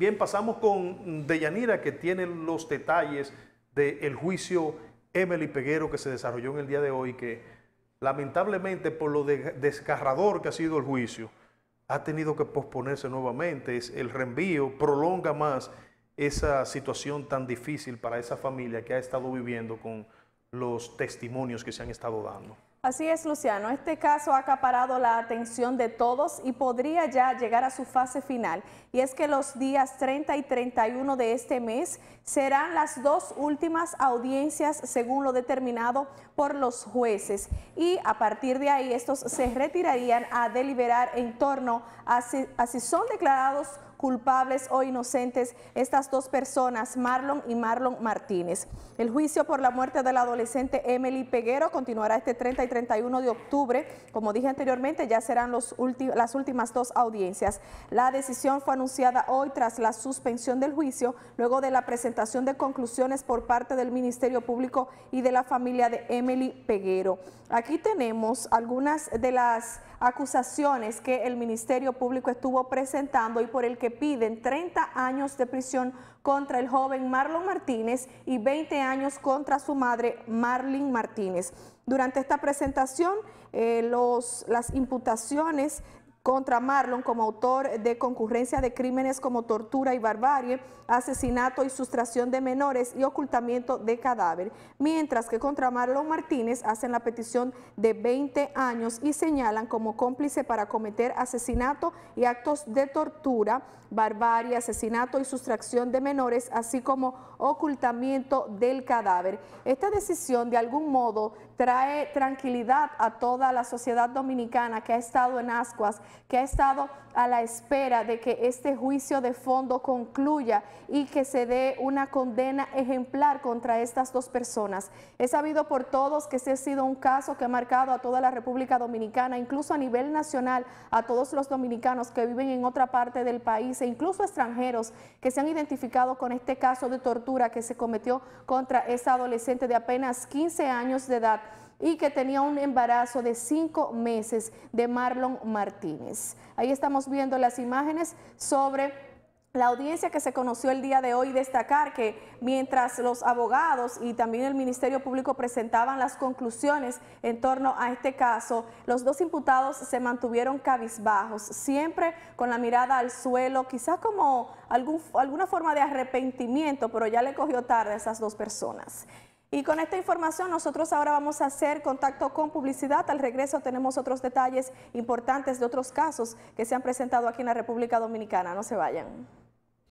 Bien, pasamos con Deyanira, que tiene los detalles del juicio Emily Peguero que se desarrolló en el día de hoy, que lamentablemente por lo desgarrador que ha sido el juicio, ha tenido que posponerse nuevamente. el reenvío prolonga más esa situación tan difícil para esa familia que ha estado viviendo con los testimonios que se han estado dando. Así es, Luciano. Este caso ha acaparado la atención de todos y podría ya llegar a su fase final. Y es que los días 30 y 31 de este mes serán las dos últimas audiencias según lo determinado por los jueces. Y a partir de ahí estos se retirarían a deliberar en torno a si, a si son declarados culpables o inocentes estas dos personas, Marlon y Marlon Martínez. El juicio por la muerte de la adolescente Emily Peguero continuará este 30 y 31 de octubre. Como dije anteriormente, ya serán los las últimas dos audiencias. La decisión fue anunciada hoy tras la suspensión del juicio, luego de la presentación de conclusiones por parte del Ministerio Público y de la familia de Emily Peguero. Aquí tenemos algunas de las acusaciones que el Ministerio Público estuvo presentando y por el que piden 30 años de prisión contra el joven Marlon Martínez y 20 años contra su madre Marlene Martínez. Durante esta presentación, eh, los, las imputaciones contra Marlon como autor de concurrencia de crímenes como tortura y barbarie, asesinato y sustracción de menores y ocultamiento de cadáver, mientras que contra Marlon Martínez hacen la petición de 20 años y señalan como cómplice para cometer asesinato y actos de tortura, barbarie, asesinato y sustracción de menores, así como ocultamiento del cadáver. Esta decisión de algún modo trae tranquilidad a toda la sociedad dominicana que ha estado en ascuas, que ha estado a la espera de que este juicio de fondo concluya y que se dé una condena ejemplar contra estas dos personas. Es sabido por todos que este ha sido un caso que ha marcado a toda la República Dominicana, incluso a nivel nacional, a todos los dominicanos que viven en otra parte del país e incluso extranjeros que se han identificado con este caso de tortura que se cometió contra esta adolescente de apenas 15 años de edad y que tenía un embarazo de cinco meses de Marlon Martínez. Ahí estamos viendo las imágenes sobre la audiencia que se conoció el día de hoy destacar que mientras los abogados y también el Ministerio Público presentaban las conclusiones en torno a este caso, los dos imputados se mantuvieron cabizbajos, siempre con la mirada al suelo, quizás como algún, alguna forma de arrepentimiento, pero ya le cogió tarde a esas dos personas. Y con esta información nosotros ahora vamos a hacer contacto con publicidad. Al regreso tenemos otros detalles importantes de otros casos que se han presentado aquí en la República Dominicana. No se vayan.